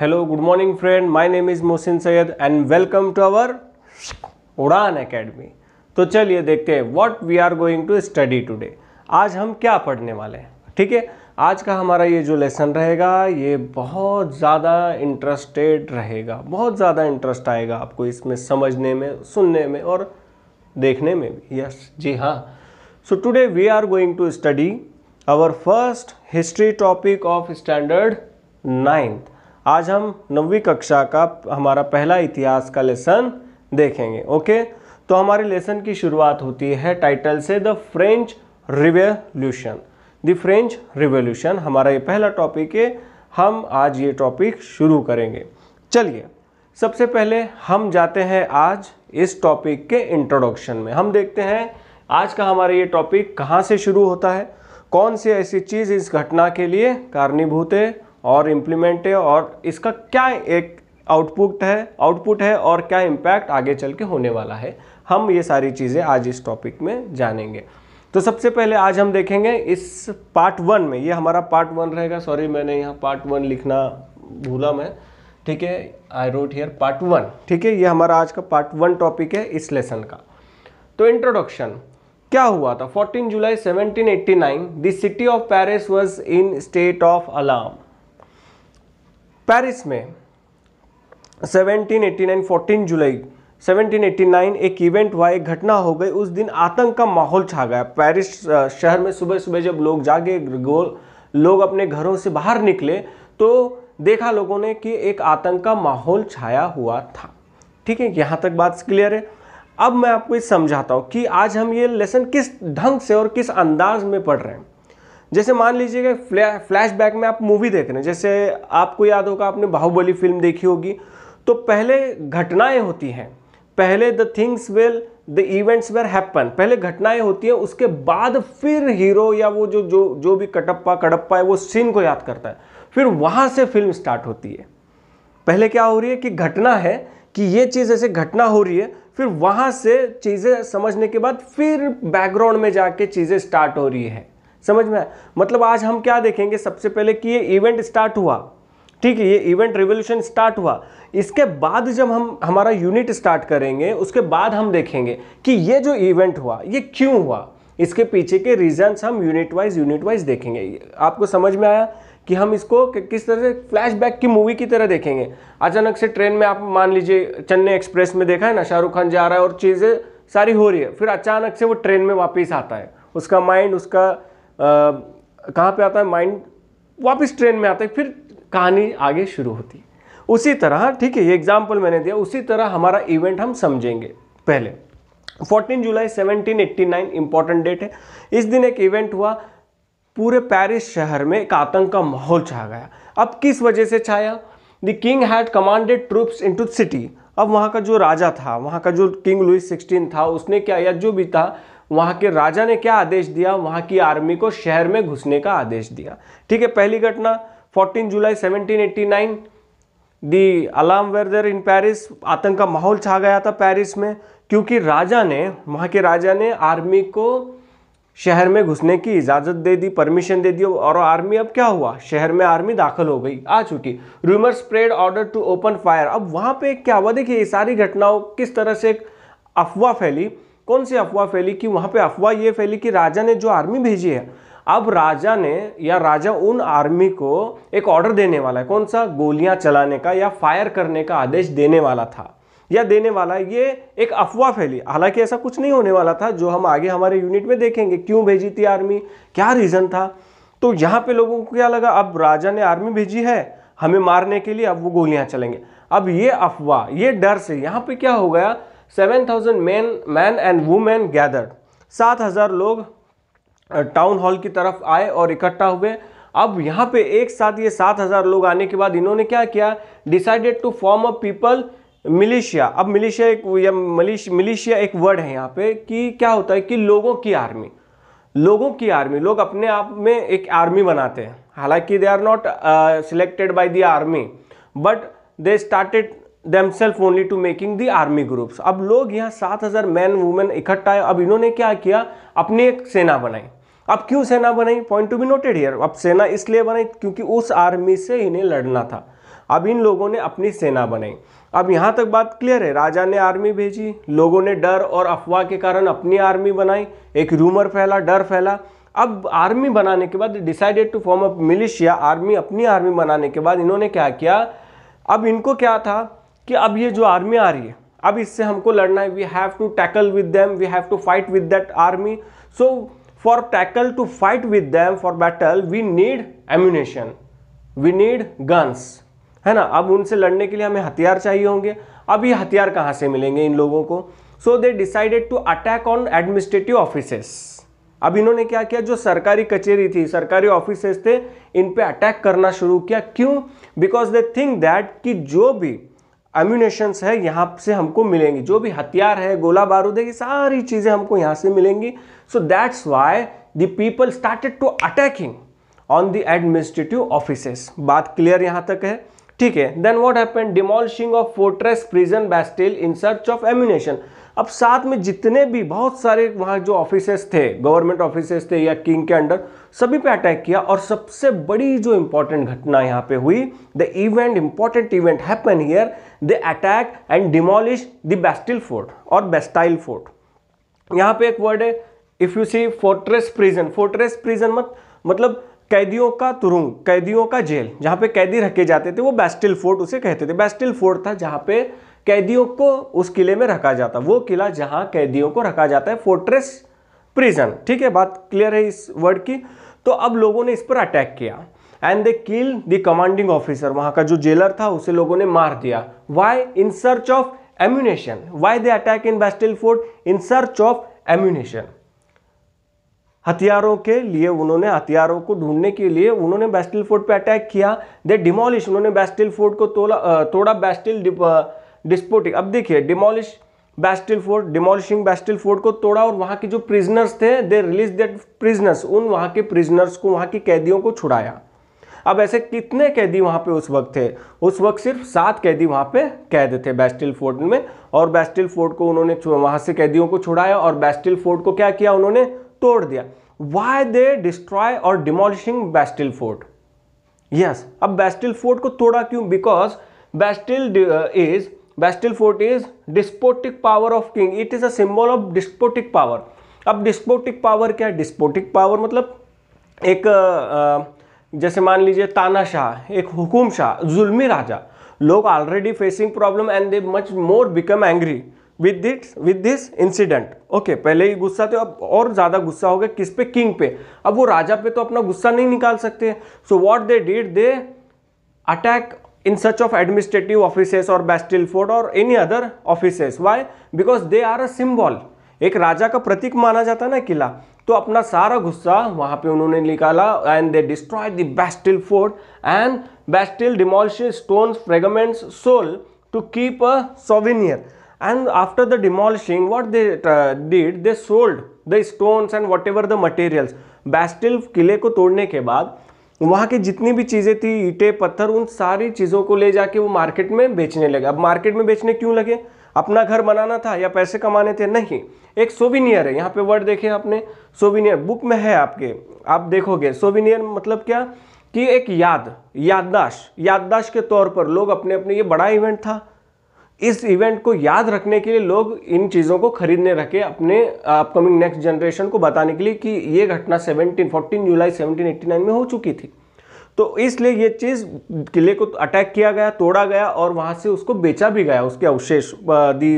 hello good morning friend my name is Mohsin Syed and welcome to our Udaan academy तो चलिए देखते हैं what we are going to study today आज हम क्या पढ़ने वाले हैं ठीक है आज का हमारा ये जो लेसन रहेगा ये बहुत ज़्यादा इंटरेस्टेड रहेगा बहुत ज़्यादा इंटरेस्ट आएगा आपको इसमें समझने में सुनने में और देखने में भी यस जी हाँ so today we are going to study our first history topic of standard ninth आज हम नवी कक्षा का हमारा पहला इतिहास का लेसन देखेंगे ओके तो हमारे लेसन की शुरुआत होती है टाइटल से the French revolution the French revolution हमारा ये पहला टॉपिक है हम आज ये टॉपिक शुरू करेंगे चलिए सबसे पहले हम जाते हैं आज इस टॉपिक के इंट्रोडक्शन में हम देखते हैं आज का हमारा ये टॉपिक कहाँ से शुरू होता है कौन सी ऐसी चीज़ इस घटना के लिए कारणीभूत है और इम्प्लीमेंट है और इसका क्या एक आउटपुट है आउटपुट है और क्या इम्पैक्ट आगे चल के होने वाला है हम ये सारी चीज़ें आज इस टॉपिक में जानेंगे तो सबसे पहले आज हम देखेंगे इस पार्ट वन में ये हमारा पार्ट वन रहेगा सॉरी मैंने यहाँ पार्ट वन लिखना भूला मैं ठीक है I wrote here part one ठीक है ये हमारा आज का पार्ट वन टॉपिक है इस लेसन का तो इंट्रोडक्शन क्या हुआ था 14 जुलाई 1789 the city of Paris was in state of alarm Paris में 1789 14 जुलाई 1789 एक इवेंट हुआ एक घटना हो गई उस दिन आतंक का माहौल छा गया पेरिस शहर में सुबह सुबह जब लोग जागे लोग अपने घरों से बाहर निकले तो देखा लोगों ने कि एक आतंक का माहौल छाया हुआ था ठीक है यहाँ तक बात क्लियर है अब मैं आपको ये समझाता हूँ कि आज हम ये लेसन किस ढंग से और किस अंदाज में पढ़ रहे हैं जैसे मान कि फ्लै, फ्लैशबैक में आप मूवी देख रहे हैं जैसे आपको याद होगा आपने बाहुबली फिल्म देखी होगी तो पहले घटनाएं होती हैं पहले the things will the events were happen पहले घटनाएं होती हैं उसके बाद फिर हीरो या वो जो जो जो भी कटप्पा कड़प्पा है वो सीन को याद करता है फिर वहाँ से फिल्म स्टार्ट होती है पहले क्या हो रही है कि घटना है कि ये चीज़ ऐसे घटना हो रही है फिर वहाँ से चीज़ें समझने के बाद फिर बैकग्राउंड में जाके चीज़ें स्टार्ट हो रही है समझ में आया मतलब आज हम क्या देखेंगे सबसे पहले कि ये इवेंट स्टार्ट हुआ ठीक है ये इवेंट रिवोल्यूशन स्टार्ट हुआ इसके बाद जब हम हमारा यूनिट स्टार्ट करेंगे उसके बाद हम देखेंगे कि ये जो इवेंट हुआ ये क्यों हुआ इसके पीछे के रीजंस हम यूनिट वाइज यूनिट वाइज देखेंगे आपको समझ में आया कि हम इसको किस तरह से फ्लैशबैक की मूवी की तरह देखेंगे अचानक से ट्रेन में आप मान लीजिए चेन्नई एक्सप्रेस में देखा है ना शाहरुख खान जा रहा है और चीज़ें सारी हो रही है फिर अचानक से वो ट्रेन में वापस आता है उसका माइंड उसका कहाँ पे आता है माइंड वापस ट्रेन में आता है फिर कहानी आगे शुरू होती है उसी तरह ठीक है ये एग्जाम्पल मैंने दिया उसी तरह हमारा इवेंट हम समझेंगे पहले 14 जुलाई 1789 इंपॉर्टेंट डेट है इस दिन एक इवेंट हुआ पूरे पेरिस शहर में एक आतंक का माहौल छा गया अब किस वजह से छाया the king had commanded troops into city अब वहाँ का जो राजा था वहाँ का जो किंग लुइस सिक्सटीन था उसने क्या या जो भी था वहां के राजा ने क्या आदेश दिया वहां की आर्मी को शहर में घुसने का आदेश दिया ठीक है पहली घटना 14 जुलाई 1789 the alarm weather in Paris आतंक का माहौल छा गया था पेरिस में क्योंकि राजा ने वहां के राजा ने आर्मी को शहर में घुसने की इजाज़त दे दी परमिशन दे दी और आर्मी अब क्या हुआ शहर में आर्मी दाखिल हो गई आ चुकी rumour spread order to open fire अब वहाँ पे क्या हुआ देखिए ये सारी घटनाओं किस तरह से एक अफवाह फैली कौन सी अफवाह फैली कि वहाँ पे अफवाह ये फैली कि राजा ने जो आर्मी भेजी है अब राजा ने या राजा उन आर्मी को एक ऑर्डर देने वाला है कौन सा गोलियां चलाने का या फायर करने का आदेश देने वाला था या देने वाला ये एक अफवाह फैली हालांकि ऐसा कुछ नहीं होने वाला था जो हम आगे हमारे यूनिट में देखेंगे क्यों भेजी थी आर्मी क्या रीज़न था तो यहाँ पे लोगों को क्या लगा अब राजा ने आर्मी भेजी है हमें मारने के लिए अब वो गोलियां चलेंगे अब ये अफवाह ये डर से यहाँ पे क्या हो गया seven thousand man man and women gathered सात हज़ार लोग टाउन हॉल की तरफ आए और इकट्ठा हुए अब यहाँ पे एक साथ ये सात हज़ार लोग आने के बाद इन्होंने क्या किया decided to form a people militia अब मिलिशिया एक या मिलिशिया एक वर्ड है यहाँ पे कि क्या होता है कि लोगों की आर्मी लोगों की आर्मी लोग अपने आप में एक आर्मी बनाते हैं हालांकि they are not selected by the army but they started themselves only to making the army groups अब लोग यहाँ सात हज़ार मैन वुमेन इकट्ठा है अब इन्होंने क्या किया अपनी एक सेना बनाई अब क्यों सेना बनाई point to be noted here अब सेना इसलिए बनाई क्योंकि उस आर्मी से इन्हें लड़ना था अब इन लोगों ने अपनी सेना बनाई अब यहाँ तक बात क्लियर है राजा ने आर्मी भेजी लोगों ने डर और अफवाह के कारण अपनी आर्मी बनाई एक रूमर फैला डर फैला अब आर्मी बनाने के बाद decided to form up militia army अपनी आर्मी बनाने के बाद इन्होंने क्या किया अब इनको क्या था कि अब ये जो आर्मी आ रही है अब इससे हमको लड़ना है we have to tackle with them we have to fight with that army so for tackle to fight with them for battle we need ammunition we need guns है ना अब उनसे लड़ने के लिए हमें हथियार चाहिए होंगे अब ये हथियार कहाँ से मिलेंगे इन लोगों को so they decided to attack on administrative offices अब इन्होंने क्या किया जो सरकारी कचेरी थी सरकारी ऑफिसेस थे इन पे अटैक करना शुरू किया क्यों बिकॉज दे थिंक दैट कि जो भी अम्यूनेशंस है यहाँ से हमको मिलेंगी जो भी हथियार है गोला बारूद है सारी चीज़ें हमको यहाँ से मिलेंगी so that's why the people started to attacking on the administrative offices बात क्लियर यहाँ तक है ठीक है then what happen demolishing of fortress prison Bastille in search of ammunition अब साथ में जितने भी बहुत सारे वहाँ जो ऑफिसेस थे गवर्नमेंट ऑफिसेस थे या किंग के अंडर सभी पे अटैक किया और सबसे बड़ी जो इंपॉर्टेंट घटना यहाँ पे हुई the event important event happen here the attack and demolish the Bastille fort और बेस्टाइल फोर्ट यहाँ पे एक वर्ड है if you see fortress prison fortress prison मत मतलब कैदियों का तुरुंग कैदियों का जेल जहाँ पे कैदी रखे जाते थे वो बेस्टिल फोर्ट उसे कहते थे बेस्टिल फोर्ट था जहाँ पे कैदियों को उस किले में रखा जाता है वो किला जहां कैदियों को रखा जाता है फोर्ट्रेस प्रिजन ठीक है बात क्लियर है इस वर्ड की तो अब लोगों ने इस पर अटैक किया and they kill the commanding officer वहां का जो जेलर था उसे लोगों ने मार दिया why in search of ammunition why they attack in Bastille fort in search of ammunition हथियारों के लिए उन्होंने हथियारों को ढूंढने के लिए उन्होंने बेस्टिल फोर्ट पे अटैक किया दे डिमोलिश उन्होंने बेस्टिल फोर्ट को तोड़ा तोड़ा बैस्टिल डिस्पोटिक अब देखिए demolish Bastille fort demolishing Bastille fort को तोड़ा और वहाँ के जो प्रिजनर्स थे दे रिलीज दैट प्रिजनर्स उन वहाँ के प्रिजनर्स को वहाँ के कैदियों को छुड़ाया अब ऐसे कितने कैदी वहाँ पे उस वक्त थे उस वक्त सिर्फ सात कैदी वहाँ पे कैद थे बैस्टिल फोर्ट में और बैस्टिल फोर्ट को उन्होंने वहाँ से कैदियों को छुड़ाया और बैस्टिल फोर्ट को क्या किया उन्होंने तोड़ दिया वाई दे डिस्ट्रॉय और डिमोलिशिंग बैस्टिल फोर्ट यस अब बैस्टिल फोर्ट को तोड़ा क्यों because Bastille is Bastille fort is despotic power of king it is a symbol of despotic power अब डिस्पोटिक पावर क्या है डिस्पोटिक पावर मतलब एक जैसे मान लीजिए तानाशाह एक हुकुम शाह जुल्मी राजा लोग already facing problem and they much more become angry with this with this incident okay पहले ही गुस्सा थे अब और ज़्यादा गुस्सा हो गया किस पे किंग पे अब वो राजा पे तो अपना गुस्सा नहीं निकाल सकते so what they did they attack in such of administrative offices और बेस्टिल फोर्ट और any other offices why because they are a symbol एक राजा का प्रतीक माना जाता है ना किला तो अपना सारा गुस्सा वहां पे उन्होंने निकाला and they destroy the Bastille fort and Bastille demolish stone fragment sold to keep a souvenir and after the demolishing what they did they sold the stones and whatever the materials Bastille किले को तोड़ने के बाद वहाँ की जितनी भी चीज़ें थी ईटे पत्थर उन सारी चीज़ों को ले जाके वो मार्केट में बेचने लगे अब मार्केट में बेचने क्यों लगे अपना घर बनाना था या पैसे कमाने थे नहीं एक सोविनियर है यहाँ पे वर्ड देखे आपने सोविनियर बुक में है आपके आप देखोगे सोविनियर मतलब क्या कि एक याद याददाश्त याददाश्त के तौर पर लोग अपने अपने ये बड़ा इवेंट था इस इवेंट को याद रखने के लिए लोग इन चीज़ों को खरीदने रखे अपने अपकमिंग नेक्स्ट जनरेशन को बताने के लिए कि ये घटना 17 14 जुलाई 1789 में हो चुकी थी तो इसलिए ये चीज़ किले को अटैक किया गया तोड़ा गया और वहाँ से उसको बेचा भी गया उसके अवशेष दी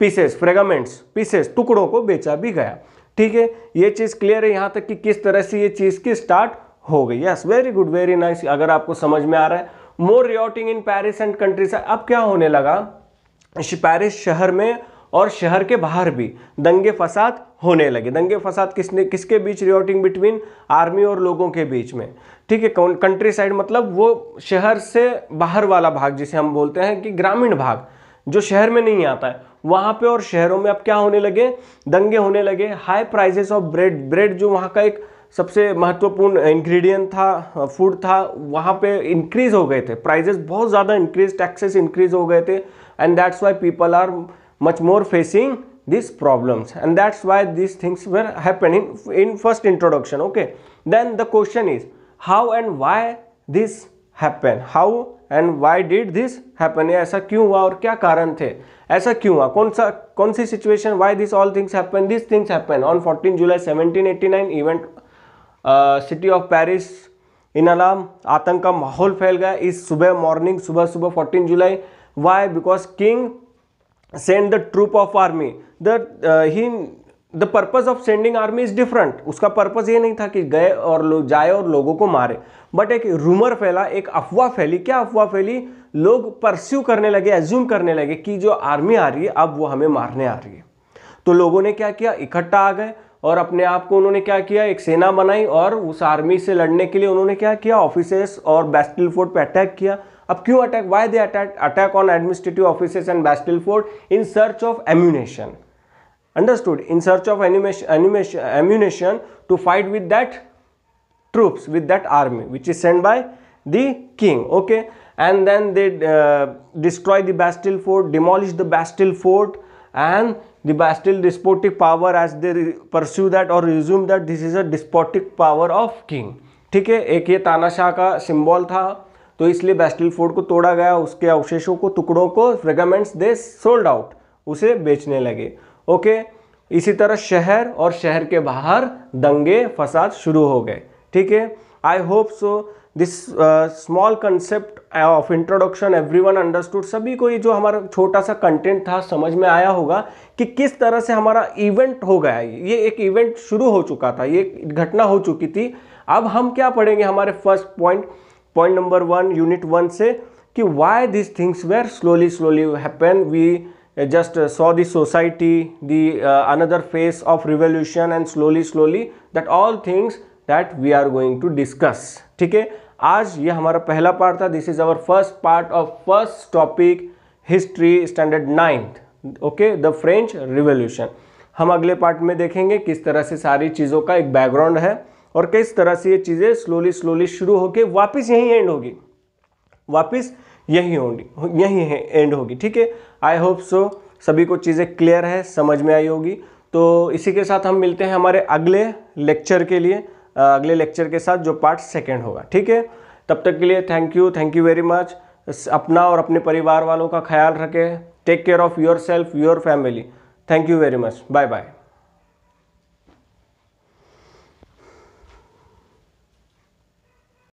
पीसेस फ्रेगामेंट्स पीसेस टुकड़ों को बेचा भी गया ठीक है ये चीज़ क्लियर है यहाँ तक कि किस तरह से ये चीज़ की स्टार्ट हो गई yes very good very nice अगर आपको समझ में आ रहा है more rioting in Paris and countries अब क्या होने लगा पेरिस शहर में और शहर के बाहर भी दंगे फसाद होने लगे दंगे फसाद किसने किसके बीच रिवॉर्टिंग बिटवीन आर्मी और लोगों के बीच में ठीक है कंट्री साइड मतलब वो शहर से बाहर वाला भाग जिसे हम बोलते हैं कि ग्रामीण भाग जो शहर में नहीं आता है वहाँ पे और शहरों में अब क्या होने लगे दंगे होने लगे high prices of bread bread जो वहाँ का एक सबसे महत्वपूर्ण इन्ग्रीडियंट था फूड था वहाँ पर इंक्रीज हो गए थे प्राइजेस बहुत ज़्यादा इंक्रीज टैक्सेस इंक्रीज हो गए थे and that's why people are much more facing these problems and that's why these things were happening in first introduction okay then the question is how and why this happen how and why did this happen aisa kyun hua aur kya karan the aisa kyun hua kaun sa kaun si situation why this all things happen this things happen on 14 july 1789 event uh, city of paris in alarm आतंक का माहौल फैल गया इस सुबह morning सुबह सुबह 14 जुलाई why because king send the troop of army the uh, he the purpose of sending army is different उसका पर्पज ये नहीं था कि गए और लोग जाए और लोगों को मारे बट एक रूमर फैला एक अफवाह फैली क्या अफवाह फैली लोग परस्यू करने लगे एज्यूम करने लगे कि जो आर्मी आ रही है अब वो हमें मारने आ रही है तो लोगों ने क्या किया इकट्ठा आ गए और अपने आप को उन्होंने क्या किया एक सेना बनाई और उस आर्मी से लड़ने के लिए उन्होंने क्या किया ऑफिसर्स और बैस्टिल फोर्ट पर अटैक किया अब क्यों attack why they attack attack on administrative office and Bastille fort in search of understood in search of animation, animation ammunition to fight with that troops with that army which is sent by the king okay and then they uh, destroy the bastille fort demolish the bastille fort and the bastille despotic power as they pursue that or resume that this is a despotic power of king ठीक है एक ये तानाशाह का symbol था तो इसलिए Bastille fort को तोड़ा गया उसके अवशेषों को टुकड़ों को फ्रेगामेंट्स दे सोल्ड आउट उसे बेचने लगे ओके इसी तरह शहर और शहर के बाहर दंगे फसाद शुरू हो गए ठीक है I hope so this small concept of introduction everyone understood सभी को ये जो हमारा छोटा सा कंटेंट था समझ में आया होगा कि किस तरह से हमारा इवेंट हो गया ये एक इवेंट शुरू हो चुका था ये घटना हो चुकी थी अब हम क्या पढ़ेंगे हमारे first point point number one unit one से कि why this things were slowly slowly happen we just saw this society the another face of revolution and slowly slowly that all things that we are going to discuss ठीक है आज ये हमारा पहला part था this is our first part of first topic history standard ninth okay the French revolution हम अगले part में देखेंगे किस तरह से सारी चीज़ों का एक बैकग्राउंड है और किस तरह से ये चीज़ें स्लोली स्लोली शुरू होके वापस यहीं एंड होगी वापस यहीं होगी यहीं एंड होगी ठीक है आई होप सो सभी को चीज़ें क्लियर है समझ में आई होगी तो इसी के साथ हम मिलते हैं हमारे अगले लेक्चर के लिए अगले लेक्चर के साथ जो पार्ट सेकेंड होगा ठीक है तब तक के लिए thank you thank you very much अपना और अपने परिवार वालों का ख्याल रखें take care of your self your family thank you very much bye bye